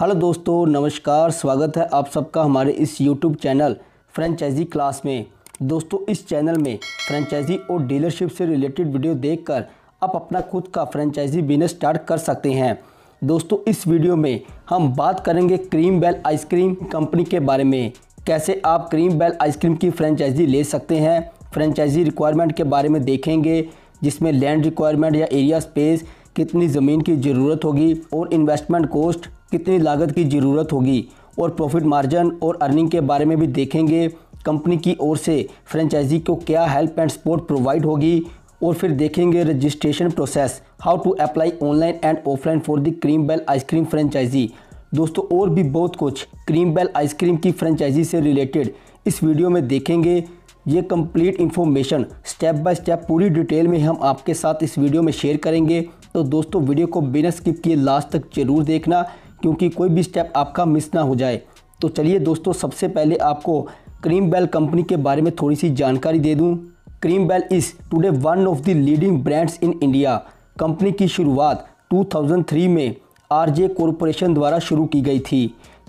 hello दोस्तों नमस्कार स्वागत है आप सबका हमारे इस यूट्यूब चैनल फ्रेंचाइजी क्लास में दोस्तों इस चैनल में फ्रेंचाइजी और डीलरशिप से रिलेटेड वीडियो देखकर आप अपना खुद का फ्रेंचाइजी बिजनेस स्टार्ट कर सकते हैं दोस्तों इस वीडियो में हम बात करेंगे क्रीम बेल आइसक्रीम कंपनी के बारे में कैसे आप क्रीम बेल आइसक्रीम की फ्रेंचाइजी ले सकते हैं फ्रेंचाइजी रिक्वायरमेंट के बारे में देखेंगे जिसमें लैंड रिक्वायरमेंट या एरिया स्पेस कितनी ज़मीन की ज़रूरत होगी और इन्वेस्टमेंट कॉस्ट कितनी लागत की ज़रूरत होगी और प्रॉफिट मार्जिन और अर्निंग के बारे में भी देखेंगे कंपनी की ओर से फ्रेंचाइजी को क्या हेल्प एंड सपोर्ट प्रोवाइड होगी और फिर देखेंगे registration process how to apply online and offline for the Cream bell ice cream franchisee दोस्तों और भी बहुत कुछ क्रीम बेल आइसक्रीम की फ्रेंचाइजी से रिलेटेड इस वीडियो में देखेंगे ये complete information step by step पूरी डिटेल में हम आपके साथ इस वीडियो में शेयर करेंगे तो दोस्तों वीडियो को बिना स्किप किए लास्ट तक जरूर देखना क्योंकि कोई भी स्टेप आपका मिस ना हो जाए तो चलिए दोस्तों सबसे पहले आपको क्रीम बेल कंपनी के बारे में थोड़ी सी जानकारी दे दूँ Cream Bell is today one of the leading brands in India company की शुरुआत 2003 में आरजे कॉरपोरेशन द्वारा शुरू की गई थी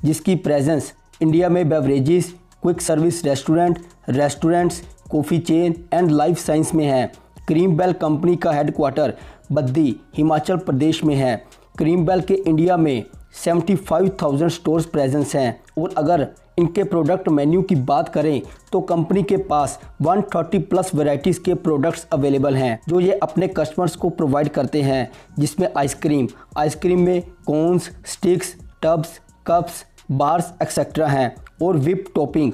जिसकी प्रेजेंस इंडिया में beverages quick service restaurant restaurants coffee chain and life science में है क्रीम बेल कंपनी का हेडक्वार्टर बद्दी हिमाचल प्रदेश में है क्रीम बेल के इंडिया में 75,000 स्टोर्स प्रेजेंस हैं और अगर इनके प्रोडक्ट मेन्यू की बात करें तो कंपनी के पास 130 प्लस वेराइटीज़ के प्रोडक्ट्स अवेलेबल हैं जो ये अपने कस्टमर्स को प्रोवाइड करते हैं जिसमें आइसक्रीम आइसक्रीम में cones sticks tubs cups bars etcetera हैं और विप टॉपिंग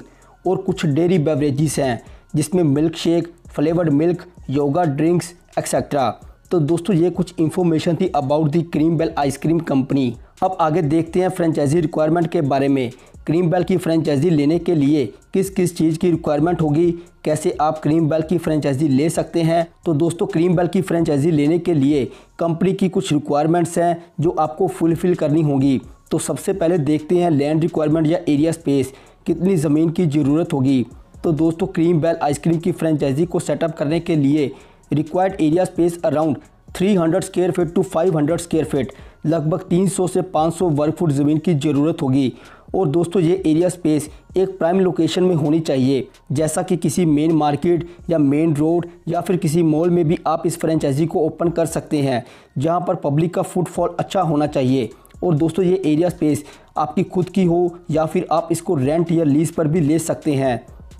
और कुछ डेयरी बेवरेजेस हैं जिसमें milk shake flavoured milk yoga drinks etcetera तो दोस्तों ये कुछ इन्फॉर्मेशन थी about the cream bell ice cream company अब आगे देखते हैं फ्रेंचाइजी रिक्वायरमेंट के बारे में क्रीम बेल की फ्रेंचाइजी लेने के लिए किस किस चीज़ की रिक्वायरमेंट होगी कैसे आप क्रीम बेल की फ्रेंचाइजी ले सकते हैं तो दोस्तों क्रीम बेल की फ्रेंचाइजी लेने के लिए कंपनी की कुछ रिक्वायरमेंट्स हैं जो आपको फुलफ़िल करनी होगी तो सबसे पहले देखते हैं लैंड रिक्वायरमेंट या एरिया स्पेस कितनी ज़मीन की ज़रूरत होगी तो दोस्तों क्रीम बेल आइसक्रीम की फ्रेंचाइजी को सेटअप करने के लिए required area space around 300 square feet to 500 square feet लगभग 300 से 500 वर्ग फुट ज़मीन की ज़रूरत होगी और दोस्तों ये एरिया स्पेस एक प्राइम लोकेशन में होनी चाहिए जैसा कि किसी मेन मार्केट या मेन रोड या फिर किसी मॉल में भी आप इस फ्रेंचाइजी को ओपन कर सकते हैं जहां पर पब्लिक का फुटफॉल अच्छा होना चाहिए और दोस्तों ये एरिया स्पेस आपकी खुद की हो या फिर आप इसको रेंट या लीज पर भी ले सकते हैं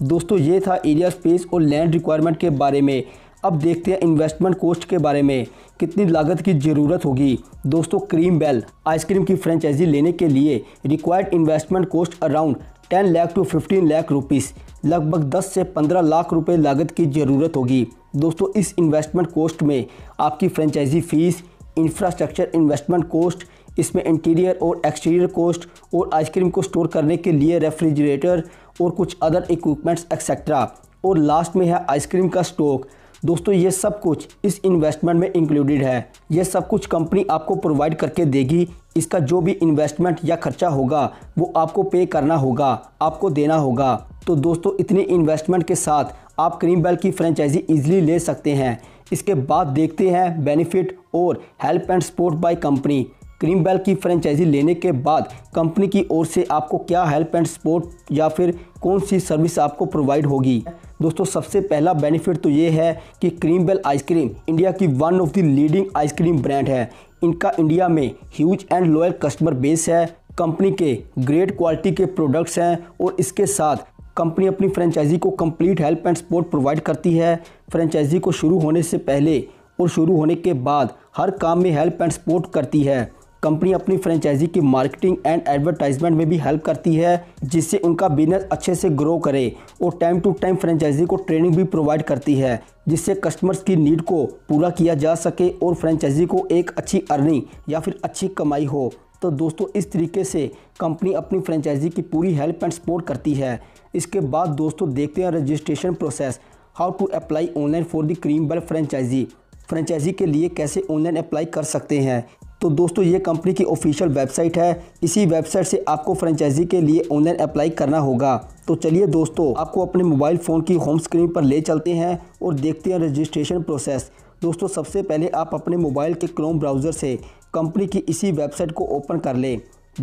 दोस्तों ये था एरिया स्पेस और लैंड रिक्वायरमेंट के बारे में अब देखते हैं इन्वेस्टमेंट कोस्ट के बारे में कितनी लागत की ज़रूरत होगी दोस्तों क्रीम बेल आइसक्रीम की फ्रेंचाइजी लेने के लिए required investment cost around 10 lakh to 15 lakh rupees लगभग 10 से 15 लाख रुपए लागत की ज़रूरत होगी दोस्तों इस इन्वेस्टमेंट कोस्ट में आपकी franchisee fees infrastructure investment cost इसमें इंटीरियर और एक्सटीरियर कोस्ट और आइसक्रीम को स्टोर करने के लिए रेफ्रिजरेटर और कुछ अदर इक्विपमेंट्स एक्सेट्रा और लास्ट में है आइसक्रीम का स्टॉक दोस्तों ये सब कुछ इस इन्वेस्टमेंट में इंक्लूडेड है ये सब कुछ कंपनी आपको प्रोवाइड करके देगी इसका जो भी इन्वेस्टमेंट या खर्चा होगा वो आपको पे करना होगा आपको देना होगा तो दोस्तों इतनी इन्वेस्टमेंट के साथ आप क्रीम बेल की फ्रेंचाइजी इजीली ले सकते हैं इसके बाद देखते हैं बेनिफिट और help and support by company Cream Bell की फ्रेंचाइजी लेने के बाद कंपनी की ओर से आपको क्या हेल्प एंड सपोर्ट या फिर कौन सी सर्विस आपको प्रोवाइड होगी दोस्तों सबसे पहला बेनिफिट तो ये है कि क्रीम बेल आइसक्रीम इंडिया की one of the leading ice cream brand है इनका इंडिया में huge and loyal customer base है कंपनी के ग्रेट क्वालिटी के प्रोडक्ट्स हैं और इसके साथ कंपनी अपनी फ्रेंचाइजी को complete help and support provide करती है फ्रेंचाइजी को शुरू होने से पहले और शुरू होने के बाद हर काम में हेल्प एंड सपोर्ट करती है कंपनी अपनी फ्रेंचाइजी की मार्केटिंग एंड एडवर्टाइजमेंट में भी हेल्प करती है जिससे उनका बिजनेस अच्छे से ग्रो करे और टाइम टू टाइम फ्रेंचाइजी को ट्रेनिंग भी प्रोवाइड करती है जिससे कस्टमर्स की नीड को पूरा किया जा सके और फ्रेंचाइजी को एक अच्छी अर्निंग या फिर अच्छी कमाई हो तो दोस्तों इस तरीके से कंपनी अपनी फ्रेंचाइजी की पूरी हेल्प एंड सपोर्ट करती है इसके बाद दोस्तों देखते हैं registration process how to apply online for the Cream Bell franchisee franchisee के लिए कैसे ऑनलाइन अप्लाई कर सकते हैं तो दोस्तों ये कंपनी की ऑफिशियल वेबसाइट है इसी वेबसाइट से आपको फ्रेंचाइजी के लिए ऑनलाइन अप्लाई करना होगा तो चलिए दोस्तों आपको अपने मोबाइल फ़ोन की होम स्क्रीन पर ले चलते हैं और देखते हैं रजिस्ट्रेशन प्रोसेस दोस्तों सबसे पहले आप अपने मोबाइल के क्रोम ब्राउज़र से कंपनी की इसी वेबसाइट को ओपन कर लें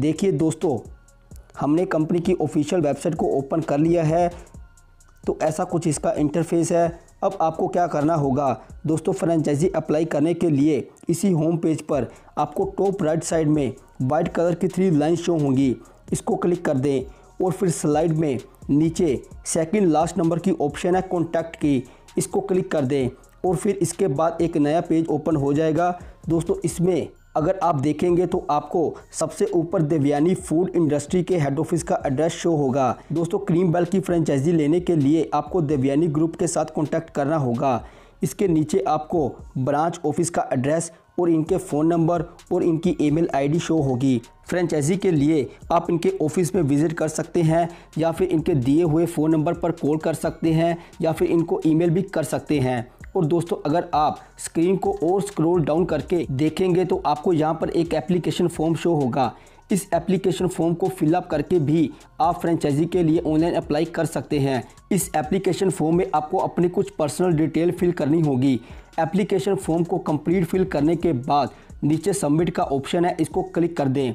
देखिए दोस्तों हमने कंपनी की ऑफिशियल वेबसाइट को ओपन कर लिया है तो ऐसा कुछ इसका इंटरफेस है अब आपको क्या करना होगा दोस्तों फ्रेंचाइजी अप्लाई करने के लिए इसी होम पेज पर आपको टॉप राइट साइड में वाइट कलर की थ्री लाइन शो होंगी इसको क्लिक कर दें और फिर स्लाइड में नीचे सेकंड लास्ट नंबर की ऑप्शन है कॉन्टैक्ट की इसको क्लिक कर दें और फिर इसके बाद एक नया पेज ओपन हो जाएगा दोस्तों इसमें अगर आप देखेंगे तो आपको सबसे ऊपर देवयानी फूड इंडस्ट्री के हेड ऑफिस का एड्रेस शो होगा दोस्तों क्रीम बल की फ्रेंचाइजी लेने के लिए आपको देवयानी ग्रुप के साथ कॉन्टैक्ट करना होगा इसके नीचे आपको ब्रांच ऑफिस का एड्रेस और इनके फ़ोन नंबर और इनकी ईमेल आईडी शो होगी फ्रेंचाइजी के लिए आप इनके ऑफिस में विज़िट कर सकते हैं या फिर इनके दिए हुए फ़ोन नंबर पर कॉल कर सकते हैं या फिर इनको ईमेल भी कर सकते हैं और दोस्तों अगर आप स्क्रीन को और स्क्रोल डाउन करके देखेंगे तो आपको यहाँ पर एक एप्लीकेशन फॉर्म शो होगा इस एप्लीकेशन फॉर्म को फिलअप करके भी आप फ्रेंचाइजी के लिए ऑनलाइन अप्लाई कर सकते हैं इस एप्लीकेशन फॉर्म में आपको अपनी कुछ पर्सनल डिटेल फिल करनी होगी एप्लीकेशन फॉर्म को कंप्लीट फिल करने के बाद नीचे सबमिट का ऑप्शन है इसको क्लिक कर दें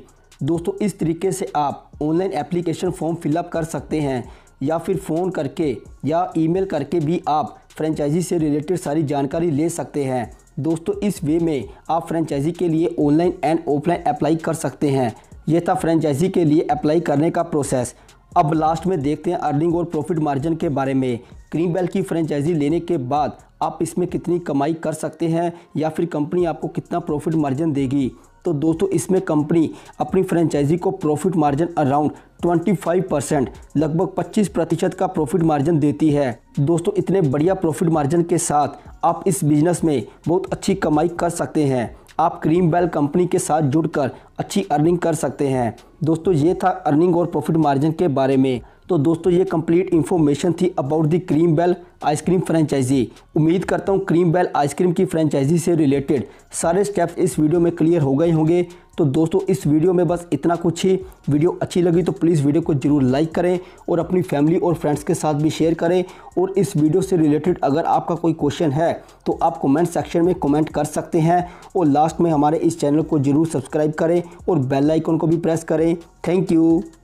दोस्तों इस तरीके से आप ऑनलाइन एप्लीकेशन फॉर्म फिलअप कर सकते हैं या फिर फ़ोन करके या ईमेल करके भी आप फ्रेंचाइजी से रिलेटेड सारी जानकारी ले सकते हैं दोस्तों इस वे में आप फ्रेंचाइजी के लिए ऑनलाइन एंड ऑफलाइन अप्लाई कर सकते हैं यह था फ्रेंचाइजी के लिए अप्लाई करने का प्रोसेस अब लास्ट में देखते हैं अर्निंग और प्रॉफिट मार्जिन के बारे में क्रीम बेल की फ्रेंचाइजी लेने के बाद आप इसमें कितनी कमाई कर सकते हैं या फिर कंपनी आपको कितना प्रॉफिट मार्जिन देगी तो दोस्तों इसमें कंपनी अपनी फ्रेंचाइजी को प्रॉफिट मार्जिन अराउंड 25 परसेंट लगभग 25 प्रतिशत का प्रॉफिट मार्जिन देती है दोस्तों इतने बढ़िया प्रॉफिट मार्जिन के साथ आप इस बिजनेस में बहुत अच्छी कमाई कर सकते हैं आप क्रीम बेल कंपनी के साथ जुड़कर अच्छी अर्निंग कर सकते हैं दोस्तों ये था अर्निंग और प्रॉफिट मार्जिन के बारे में तो दोस्तों ये कंप्लीट इन्फॉर्मेशन थी about the cream bell ice cream franchisee उम्मीद करता हूँ क्रीम बेल आइसक्रीम की फ्रेंचाइजी से रिलेटेड सारे स्टेप्स इस वीडियो में क्लियर हो गए होंगे तो दोस्तों इस वीडियो में बस इतना कुछ ही वीडियो अच्छी लगी तो प्लीज़ वीडियो को ज़रूर लाइक करें और अपनी फैमिली और फ्रेंड्स के साथ भी शेयर करें और इस वीडियो से रिलेटेड अगर आपका कोई क्वेश्चन है तो आप कमेंट सेक्शन में कमेंट कर सकते हैं और लास्ट में हमारे इस चैनल को ज़रूर सब्सक्राइब करें और बेल आइकन को भी प्रेस करें थैंक यू